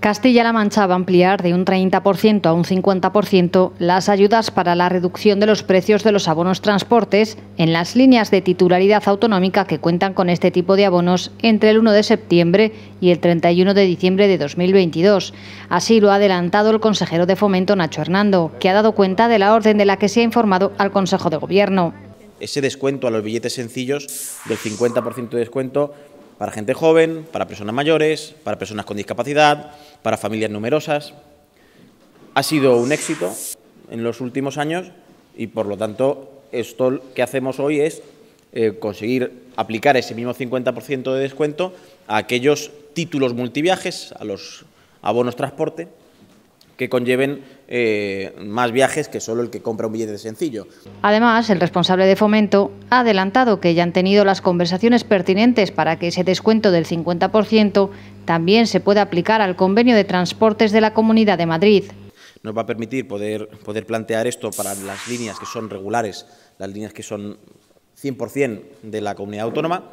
Castilla-La Mancha va a ampliar de un 30% a un 50% las ayudas para la reducción de los precios de los abonos transportes en las líneas de titularidad autonómica que cuentan con este tipo de abonos entre el 1 de septiembre y el 31 de diciembre de 2022. Así lo ha adelantado el consejero de Fomento Nacho Hernando, que ha dado cuenta de la orden de la que se ha informado al Consejo de Gobierno. Ese descuento a los billetes sencillos del 50% de descuento para gente joven, para personas mayores, para personas con discapacidad, para familias numerosas. Ha sido un éxito en los últimos años y, por lo tanto, esto que hacemos hoy es eh, conseguir aplicar ese mismo 50% de descuento a aquellos títulos multiviajes, a los abonos transporte, que conlleven eh, más viajes que solo el que compra un billete sencillo. Además, el responsable de Fomento ha adelantado que ya han tenido las conversaciones pertinentes para que ese descuento del 50% también se pueda aplicar al convenio de transportes de la Comunidad de Madrid. Nos va a permitir poder, poder plantear esto para las líneas que son regulares, las líneas que son 100% de la comunidad autónoma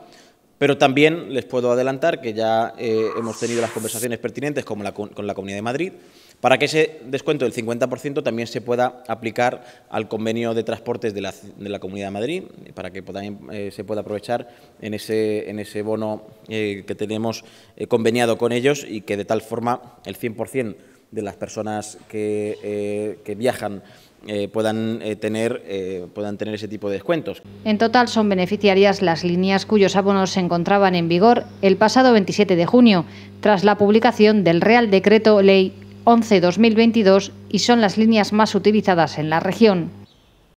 pero también les puedo adelantar que ya eh, hemos tenido las conversaciones pertinentes con la, Comunidad de Madrid para que ese descuento del 50% también se pueda aplicar al convenio de transportes de la, Comunidad de Madrid, para que también eh, se pueda aprovechar en ese, bono eh, que tenemos conveniado con ellos y que de tal forma el 100% de las personas que, eh, que viajan eh, puedan, eh, tener, puedan tener ese tipo de descuentos. En total son beneficiarias las líneas cuyos abonos se encontraban en vigor el pasado 27 de junio, tras la publicación del Real Decreto Ley 11-2022 y son las líneas más utilizadas en la región.